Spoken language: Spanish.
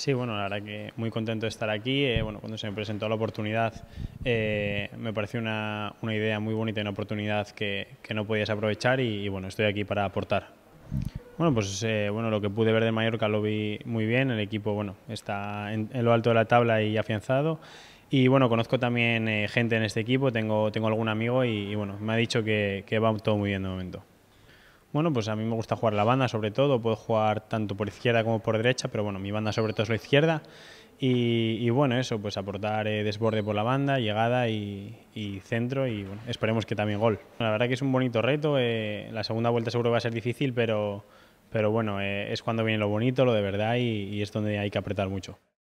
Sí, bueno, la verdad que muy contento de estar aquí. Eh, bueno, cuando se me presentó la oportunidad eh, me pareció una, idea muy bonita una oportunidad que, no podías aprovechar y, bueno, estoy aquí para aportar. Bueno, pues eh, bueno, lo que pude ver de Mallorca lo vi muy bien. El equipo bueno, está en, lo alto de la tabla y afianzado. Y bueno, conozco también gente en este equipo, tengo, algún amigo y, bueno, me ha dicho que, que va todo muy bien de momento. Bueno, pues a mí me gusta jugar la banda sobre todo, puedo jugar tanto por izquierda como por derecha, pero bueno, mi banda sobre todo es la izquierda. Y, bueno, eso, pues aportar eh, desborde por la banda, llegada y, centro y bueno, esperemos que también gol. La verdad que es un bonito reto, eh, la segunda vuelta seguro va a ser difícil, pero, pero bueno, eh, es cuando viene lo bonito, lo de verdad y es donde hay que apretar mucho.